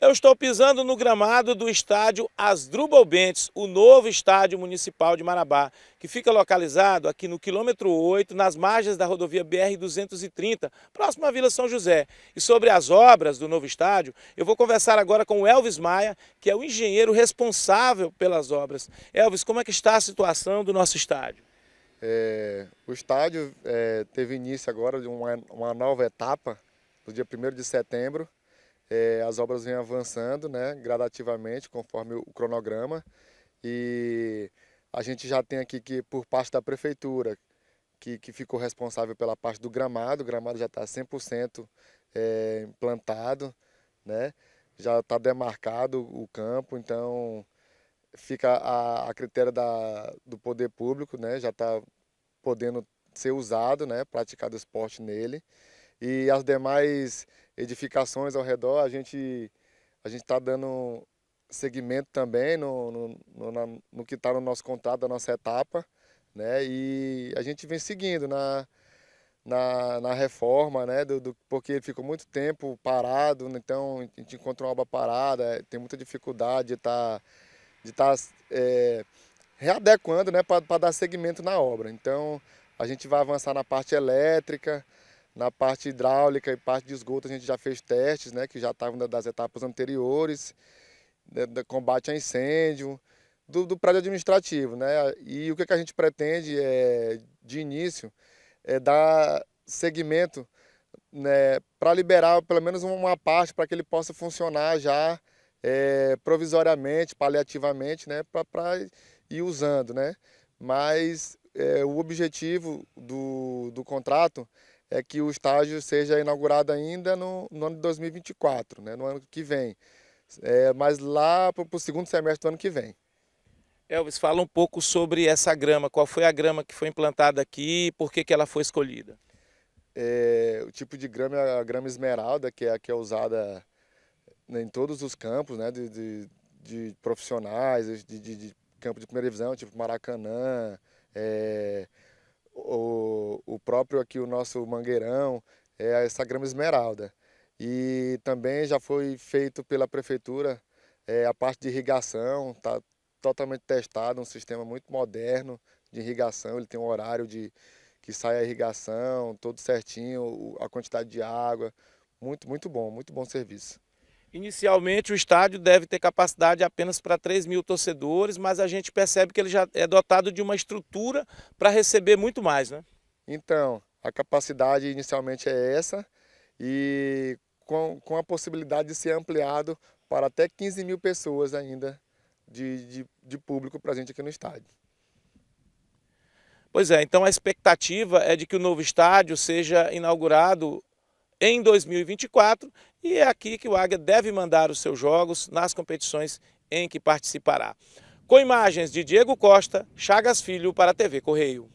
Eu estou pisando no gramado do estádio Asdrubal Bentes, o novo estádio municipal de Marabá, que fica localizado aqui no quilômetro 8, nas margens da rodovia BR-230, próximo à Vila São José. E sobre as obras do novo estádio, eu vou conversar agora com o Elvis Maia, que é o engenheiro responsável pelas obras. Elvis, como é que está a situação do nosso estádio? É, o estádio é, teve início agora de uma, uma nova etapa, no dia 1 de setembro, é, as obras vêm avançando né, gradativamente, conforme o cronograma, e a gente já tem aqui que, por parte da prefeitura, que, que ficou responsável pela parte do gramado, o gramado já está 100% é, implantado, né? já está demarcado o campo, então fica a, a critério da, do poder público, né? já está podendo ser usado, né? praticado esporte nele, e as demais edificações ao redor, a gente a gente está dando segmento também no, no, no, no que está no nosso contrato, na nossa etapa, né? E a gente vem seguindo na, na, na reforma, né? Do, do, porque ele ficou muito tempo parado, então a gente encontra uma obra parada, é, tem muita dificuldade de estar tá, tá, é, readequando né? para dar segmento na obra. Então a gente vai avançar na parte elétrica, na parte hidráulica e parte de esgoto a gente já fez testes, né, que já estavam das etapas anteriores, de, né, de combate a incêndio, do, do, prédio administrativo. Né? E o que, que a gente pretende é, de início é dar segmento né, para liberar pelo menos uma parte para que ele possa funcionar já é, provisoriamente, paliativamente, né, para ir usando. Né? Mas é, o objetivo do, do contrato é que o estágio seja inaugurado ainda no, no ano de 2024, né, no ano que vem. É, mas lá para o segundo semestre do ano que vem. Elvis, fala um pouco sobre essa grama. Qual foi a grama que foi implantada aqui e por que, que ela foi escolhida? É, o tipo de grama é a grama esmeralda, que é a que é usada né, em todos os campos, né, de, de, de profissionais, de, de, de campo de primeira divisão, tipo Maracanã, é, o, o próprio aqui, o nosso mangueirão, é essa grama esmeralda. E também já foi feito pela prefeitura é, a parte de irrigação, está totalmente testado, um sistema muito moderno de irrigação, ele tem um horário de que sai a irrigação, todo certinho, a quantidade de água, muito, muito bom, muito bom serviço. Inicialmente, o estádio deve ter capacidade apenas para 3 mil torcedores, mas a gente percebe que ele já é dotado de uma estrutura para receber muito mais, né? Então, a capacidade inicialmente é essa e com, com a possibilidade de ser ampliado para até 15 mil pessoas ainda de, de, de público presente aqui no estádio. Pois é, então a expectativa é de que o novo estádio seja inaugurado em 2024 e é aqui que o Águia deve mandar os seus jogos nas competições em que participará. Com imagens de Diego Costa, Chagas Filho para a TV Correio.